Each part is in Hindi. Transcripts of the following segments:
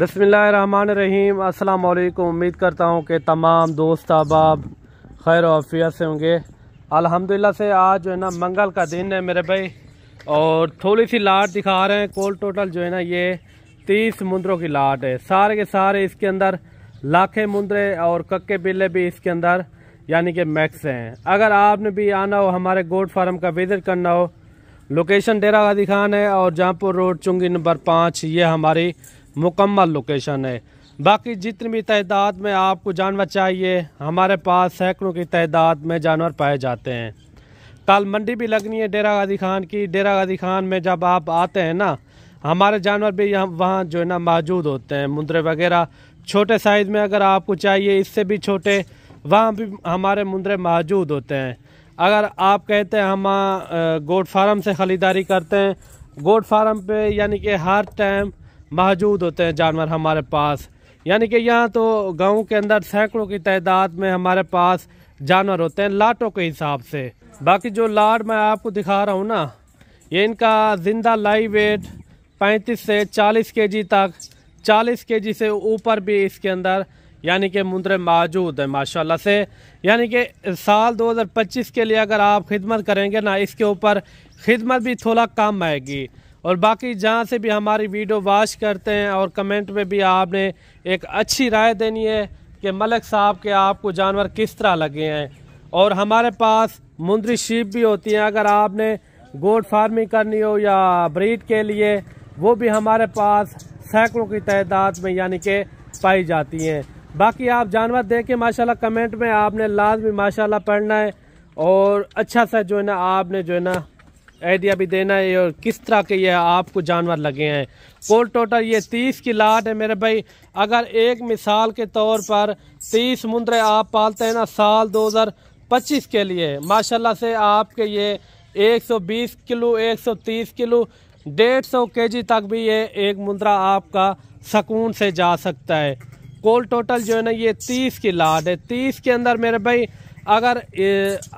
बसमीम अस्सलाम उम्मीद करता हूँ कि तमाम दोस्त अहबाब खैर वफियत से होंगे अल्हम्दुलिल्लाह से आज जो है ना मंगल का दिन है मेरे भाई और थोड़ी सी लाट दिखा रहे हैं कोल टोटल जो है ना ये तीस मुंदरों की लाट है सारे के सारे इसके अंदर लाखें मुंदरे और कक्के बिल्ले भी इसके अंदर यानी कि मैक्स हैं अगर आपने भी आना हो हमारे गोड फार्म का विज़िट करना हो लोकेशन डेरा गाजी खान है और जहाँपुर रोड चुंगी नंबर पाँच ये हमारी मुकम्मल लोकेशन है बाकी जितनी भी तदाद में आपको जानवर चाहिए हमारे पास सैकड़ों की तदाद में जानवर पाए जाते हैं कल मंडी भी लगनी है डेरा गाजी खान की डेरा गाजी खान में जब आप आते हैं ना हमारे जानवर भी यहाँ वहाँ जो है ना मौजूद होते हैं मुंद्रे वगैरह छोटे साइज़ में अगर आपको चाहिए इससे भी छोटे वहाँ भी हमारे मुंद्रे मौजूद होते हैं अगर आप कहते हैं हम गोड फार्म से ख़रीदारी करते हैं गोड फार्म पे यानी कि हर टाइम मौजूद होते हैं जानवर हमारे पास यानी कि यहाँ तो गाँव के अंदर सैकड़ों की तादाद में हमारे पास जानवर होते हैं लाटों के हिसाब से बाकी जो लाट मैं आपको दिखा रहा हूँ ना ये इनका ज़िंदा लाइव वेट पैंतीस से चालीस के जी तक चालीस के जी से ऊपर भी इसके अंदर यानी कि मुंद्रे मौजूद हैं माशाल्लाह से यानी कि साल 2025 के लिए अगर आप खिदमत करेंगे ना इसके ऊपर खिदमत भी थोड़ा कम आएगी और बाकी जहाँ से भी हमारी वीडियो वाच करते हैं और कमेंट में भी आपने एक अच्छी राय देनी है कि मलक साहब के आपको जानवर किस तरह लगे हैं और हमारे पास मुंदरी शीप भी होती हैं अगर आपने गोड फार्मिंग करनी हो या ब्रीड के लिए वो भी हमारे पास सैकड़ों की तादाद में यानी कि पाई जाती हैं बाकी आप जानवर देखें माशाल्लाह कमेंट में आपने लाजमी माशाल्लाह पढ़ना है और अच्छा सा जो है ना आपने जो है ना आइडिया भी देना है और किस तरह के ये आपको जानवर लगे हैं कुल टोटल ये तीस की लाट है मेरे भाई अगर एक मिसाल के तौर पर तीस मुंद्रे आप पालते हैं ना साल 2025 के लिए माशाल्लाह से आपके ये 120 किलो 130 किलो डेढ़ सौ के जी तक भी ये एक मुंद्रा आपका सकून से जा सकता है कोल टोटल जो है ना ये तीस की लाट है तीस के अंदर मेरे भाई अगर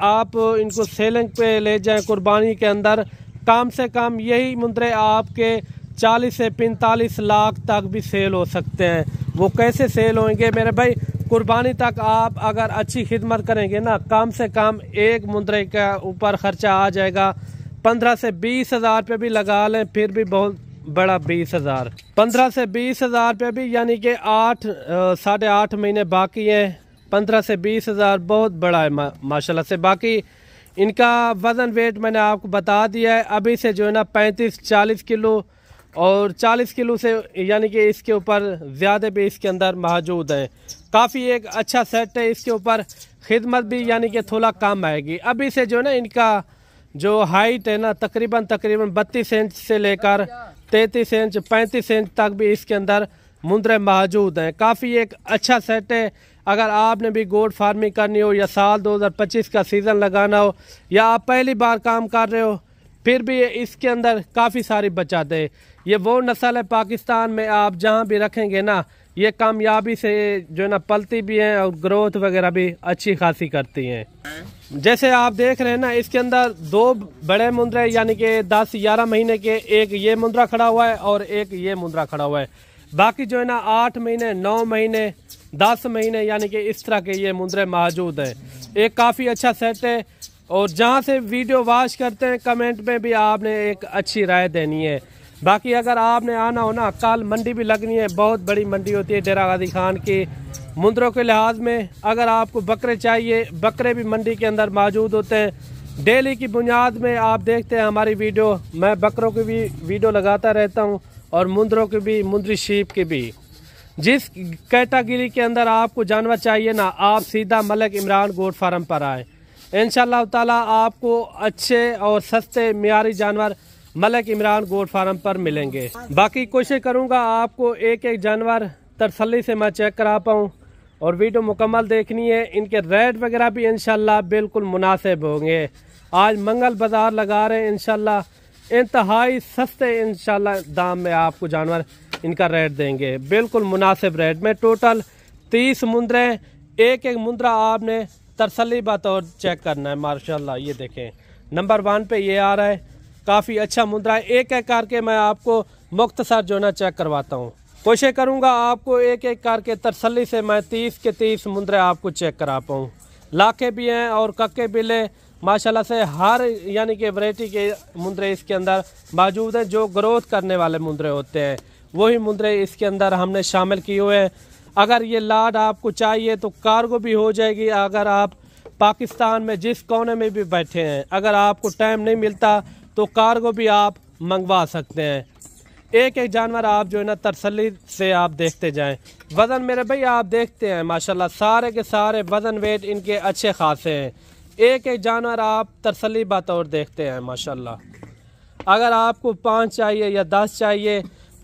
आप इनको सेलिंग पे ले जाएं कुर्बानी के अंदर कम से कम यही मुंद्रे आपके 40 से 45 लाख तक भी सेल हो सकते हैं वो कैसे सेल होंगे मेरे भाई कुर्बानी तक आप अगर अच्छी खिदमत करेंगे ना कम से कम एक मुंद्रे के ऊपर ख़र्चा आ जाएगा पंद्रह से बीस हज़ार रुपये भी लगा लें फिर भी बहुत बड़ा बीस हज़ार पंद्रह से बीस हज़ार रुपये भी यानी कि आठ साढ़े आठ महीने बाकी हैं पंद्रह से बीस हज़ार बहुत बड़ा है मा, माशाल्लाह से बाकी इनका वज़न वेट मैंने आपको बता दिया है अभी से जो है ना पैंतीस चालीस किलो और चालीस किलो से यानी कि इसके ऊपर ज़्यादा भी इसके अंदर मौजूद हैं काफ़ी एक अच्छा सेट है इसके ऊपर खिदमत भी यानी कि थोड़ा कम आएगी अभी से जो है ना इनका जो हाइट है ना तकरीबन तकरीबन बत्तीस इंच से लेकर तैंतीस इंच पैंतीस इंच तक भी इसके अंदर मुंद्रे मौजूद हैं काफ़ी एक अच्छा सेट है अगर आपने भी गोड फार्मिंग करनी हो या साल 2025 का सीज़न लगाना हो या आप पहली बार काम कर रहे हो फिर भी ये इसके अंदर काफ़ी सारी बचत है ये वो नस्ल है पाकिस्तान में आप जहाँ भी रखेंगे ना ये कामयाबी से जो है ना पलती भी हैं और ग्रोथ वगैरह भी अच्छी खासी करती हैं जैसे आप देख रहे हैं ना इसके अंदर दो बड़े मुंद्रे यानी कि दस ग्यारह महीने के एक ये मुंद्रा खड़ा हुआ है और एक ये मुंद्रा खड़ा हुआ है बाकी जो है ना आठ महीने नौ महीने दस महीने यानी कि इस तरह के ये मुंद्रे मौजूद हैं एक काफ़ी अच्छा सेट है और जहाँ से वीडियो वाश करते हैं कमेंट में भी आपने एक अच्छी राय देनी है बाकी अगर आपने आना हो ना कल मंडी भी लगनी है बहुत बड़ी मंडी होती है डेरा गाजी खान की मुंद्रों के लिहाज में अगर आपको बकरे चाहिए बकरे भी मंडी के अंदर मौजूद होते हैं डेली की बुनियाद में आप देखते हैं हमारी वीडियो मैं बकरों की भी वीडियो लगाता रहता हूँ और मुंद्रों की भी मुंद्री शीप की भी जिस कैटागरी के अंदर आपको जानवर चाहिए ना आप सीधा मलक इमरान गोट फार्म पर आए इन ताला आपको अच्छे और सस्ते मीरी जानवर मलक इमरान गोट फार्म पर मिलेंगे बाकी कोशिश करूंगा आपको एक एक जानवर तरसली से मैं चेक करा पाऊँ और वीडियो मुकम्मल देखनी है इनके रेट वगैरह भी इन बिल्कुल मुनासिब होंगे आज मंगल बाज़ार लगा रहे हैं इन इंतहाई सस्ते इन दाम में आपको जानवर इनका रेट देंगे बिल्कुल मुनासिब रेट में टोटल तीस मुंद्रे एक एक मुंद्रा आपने तरसली बतौर चेक करना है माशाल्लाह ये देखें नंबर वन पे ये आ रहा है काफ़ी अच्छा मुंद्रा है एक एक करके मैं आपको मुख्तसर जो ना चेक करवाता हूँ कोशिश करूँगा आपको एक एक करके तरसली से मैं तीस के तीस मुंद्रे आपको चेक करा पाऊँ लाखे भी हैं और कक्के बिले माशाल्लाह से हर यानी कि वरायटी के मुंद्रे इसके अंदर मौजूद हैं जो ग्रोथ करने वाले मुंद्रे होते हैं वही मुद्रे इसके अंदर हमने शामिल किए हुए हैं अगर ये लाड आपको चाहिए तो कार्गो भी हो जाएगी अगर आप पाकिस्तान में जिस कोने में भी बैठे हैं अगर आपको टाइम नहीं मिलता तो कार्गो भी आप मंगवा सकते हैं एक एक जानवर आप जो है ना तरसली से आप देखते जाएं वज़न मेरे भाई आप देखते हैं माशाल्लाह सारे के सारे वज़न वेट इनके अच्छे खासे हैं एक एक जानवर आप तरसली बतौर देखते हैं माशाल्लाह अगर आपको पाँच चाहिए या दस चाहिए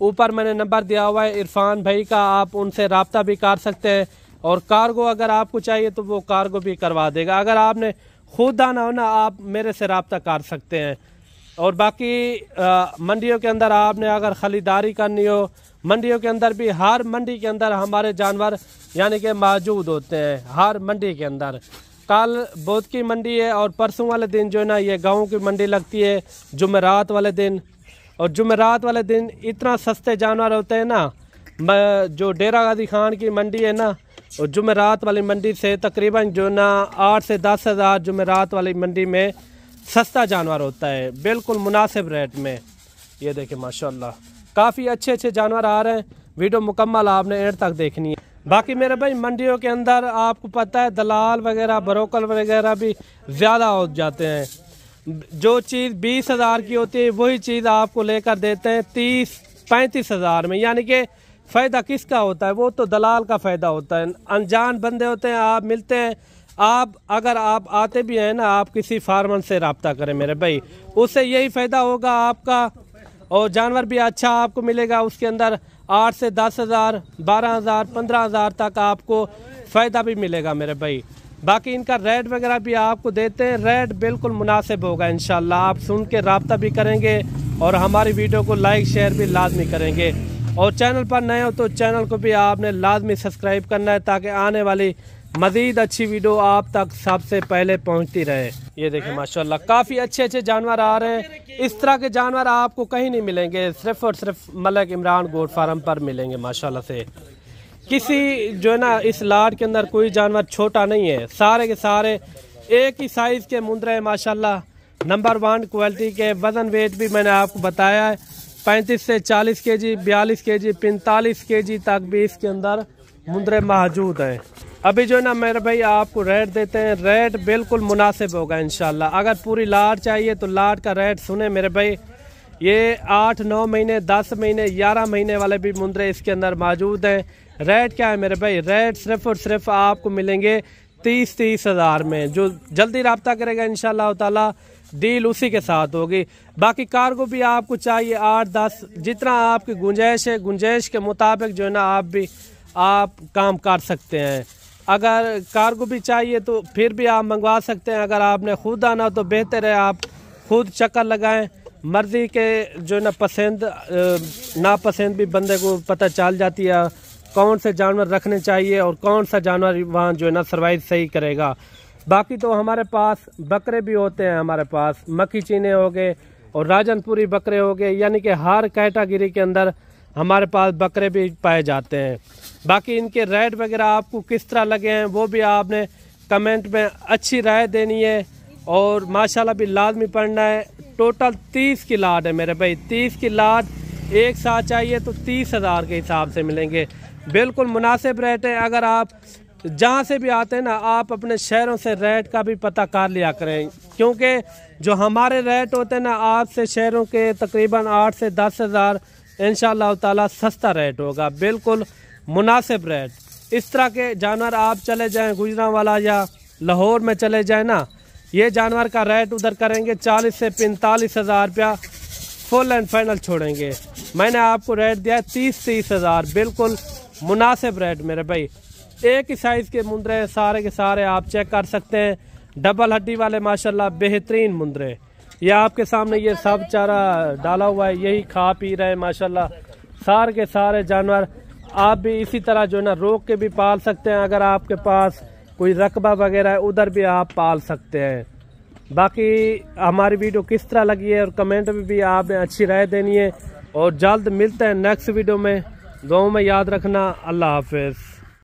ऊपर मैंने नंबर दिया हुआ है इरफान भाई का आप उनसे रबता भी कर सकते हैं और कार्गो अगर आपको चाहिए तो वो कार्गो भी करवा देगा अगर आपने खुद आना हो ना आप मेरे से रबता कर सकते हैं और बाकी मंडियों के अंदर आपने अगर ख़रीदारी करनी हो मंडियों के अंदर भी हर मंडी के अंदर हमारे जानवर यानी कि मौजूद होते हैं हर मंडी के अंदर कल बोध की मंडी है और परसों वाले दिन जो है ना ये गाँव की मंडी लगती है जुमेरात वाले दिन और जुमेरात वाले दिन इतना सस्ते जानवर होते हैं ना जो डेरा गाजी खान की मंडी है ना और जुमेरात वाली मंडी से तकरीबन जो ना आठ से दस हज़ार जुमेरात वाली मंडी में सस्ता जानवर होता है बिल्कुल मुनासिब रेट में ये देखें माशाल्लाह काफ़ी अच्छे अच्छे जानवर आ रहे हैं वीडियो मुकम्मल आपने एंड तक देखनी है बाकी मेरे भाई मंडियों के अंदर आपको पता है दलाल वगैरह बरोकल वगैरह भी ज़्यादा हो जाते हैं जो चीज़ बीस हज़ार की होती है वही चीज़ आपको लेकर देते हैं तीस पैंतीस हज़ार में यानी कि फ़ायदा किसका होता है वो तो दलाल का फ़ायदा होता है अनजान बंदे होते हैं आप मिलते हैं आप अगर आप आते भी हैं ना आप किसी फार्मर से रबता करें मेरे भाई उससे यही फ़ायदा होगा आपका और जानवर भी अच्छा आपको मिलेगा उसके अंदर आठ से दस हज़ार बारह हज़ार पंद्रह हज़ार तक आपको फ़ायदा भी मिलेगा मेरे भाई बाकी इनका रेट वगैरह भी आपको देते हैं रेट बिल्कुल मुनासिब होगा इन आप सुन के रबता भी करेंगे और हमारी वीडियो को लाइक शेयर भी लाजमी करेंगे और चैनल पर नए हो तो चैनल को भी आपने लाजमी सब्सक्राइब करना है ताकि आने वाली मज़ीद अच्छी वीडियो आप तक सबसे पहले पहुंचती रहे ये देखिए माशाल्लाह काफ़ी अच्छे अच्छे जानवर आ रहे हैं इस तरह के जानवर आपको कहीं नहीं मिलेंगे सिर्फ और सिर्फ मलक इमरान गोट फार्म पर मिलेंगे माशाल्लाह से किसी जो है ना इस लाट के अंदर कोई जानवर छोटा नहीं है सारे के सारे एक ही साइज़ के मुंद्रे है माशाल्लाह नंबर वन क्वालिटी के वज़न वेट भी मैंने आपको बताया है पैंतीस से चालीस के जी बयालीस के जी पैंतालीस के जी तक भी इसके अंदर मुंद्रे मौजूद हैं अभी जो है ना मेरे भाई आपको रेट देते हैं रेट बिल्कुल मुनासिब होगा इन अगर पूरी लाट चाहिए तो लाट का रेट सुने मेरे भाई ये आठ नौ महीने दस महीने ग्यारह महीने वाले भी मुंद्रे इसके अंदर मौजूद हैं रेट क्या है मेरे भाई रेट सिर्फ और सिर्फ आपको मिलेंगे तीस तीस हज़ार में जो जल्दी रबता करेगा इन ताला डील उसी के साथ होगी बाकी को भी आपको चाहिए आठ दस जितना आपकी गुंजाइश है गुंजाइश के मुताबिक जो है ना आप भी आप काम कर सकते हैं अगर को भी चाहिए तो फिर भी आप मंगवा सकते हैं अगर आपने खुद आना तो बेहतर है आप खुद चक्कर लगाएं मर्ज़ी के जो है ना पसंद नापसंद भी बंदे को पता चल जाती है कौन से जानवर रखने चाहिए और कौन सा जानवर वहाँ जो है ना सर्वाइव सही करेगा बाकी तो हमारे पास बकरे भी होते हैं हमारे पास मक्की चीने हो गए और राजनपुरी बकरे हो गए यानी कि हर कैटागिरी के अंदर हमारे पास बकरे भी पाए जाते हैं बाकी इनके रेट वगैरह आपको किस तरह लगे हैं वो भी आपने कमेंट में अच्छी राय देनी है और माशाल्लाह भी लाजमी पढ़ना है टोटल तीस की लाट है मेरे भाई तीस की लाट एक साथ चाहिए तो तीस हज़ार के हिसाब से मिलेंगे बिल्कुल मुनासिब रेट है अगर आप जहाँ से भी आते हैं ना आप अपने शहरों से रेट का भी पता कर लिया करें क्योंकि जो हमारे रेट होते हैं ना आपसे शहरों के तकरीबन आठ से दस हज़ार इन ताला सस्ता रेट होगा बिल्कुल मुनासिब रेट इस तरह के जानवर आप चले जाएं वाला या लाहौर में चले जाएं ना ये जानवर का रेट उधर करेंगे चालीस से पैंतालीस हज़ार रुपया फुल एंड फाइनल छोड़ेंगे मैंने आपको रेट दिया है तीस तीस हज़ार बिल्कुल मुनासिब रेट मेरे भाई एक ही साइज़ के मुंदरे हैं सारे के सारे आप चेक कर सकते हैं डबल हड्डी वाले माशाल्लाह बेहतरीन मुंदरे ये आपके सामने ये सब चारा डाला हुआ है यही खा पी रहे हैं माशाल्लाह सारे के सारे जानवर आप भी इसी तरह जो है ना रोक के भी पाल सकते हैं अगर आपके पास कोई रकबा वगैरह है उधर भी आप पाल सकते हैं बाकी हमारी वीडियो किस तरह लगी है और कमेंट में भी, भी आपने अच्छी राय देनी है और जल्द मिलते हैं नेक्स्ट वीडियो में दो में याद रखना अल्लाह हाफिज़